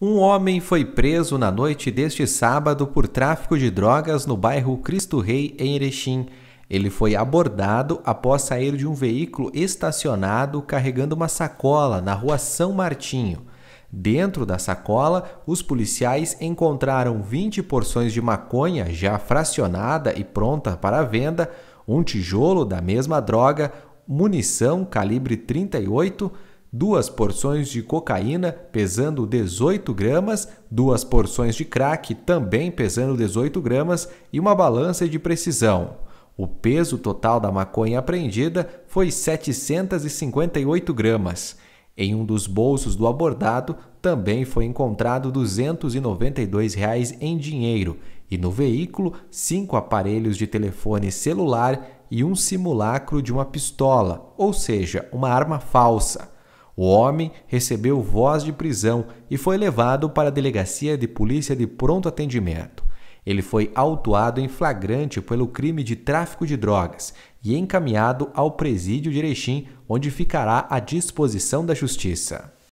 Um homem foi preso na noite deste sábado por tráfico de drogas no bairro Cristo Rei, em Erechim. Ele foi abordado após sair de um veículo estacionado carregando uma sacola na rua São Martinho. Dentro da sacola, os policiais encontraram 20 porções de maconha já fracionada e pronta para venda, um tijolo da mesma droga, munição calibre 38 duas porções de cocaína pesando 18 gramas, duas porções de crack também pesando 18 gramas e uma balança de precisão. O peso total da maconha apreendida foi 758 gramas. Em um dos bolsos do abordado também foi encontrado R$ 292 reais em dinheiro e no veículo cinco aparelhos de telefone celular e um simulacro de uma pistola, ou seja, uma arma falsa. O homem recebeu voz de prisão e foi levado para a delegacia de polícia de pronto atendimento. Ele foi autuado em flagrante pelo crime de tráfico de drogas e encaminhado ao presídio de Erechim, onde ficará à disposição da justiça.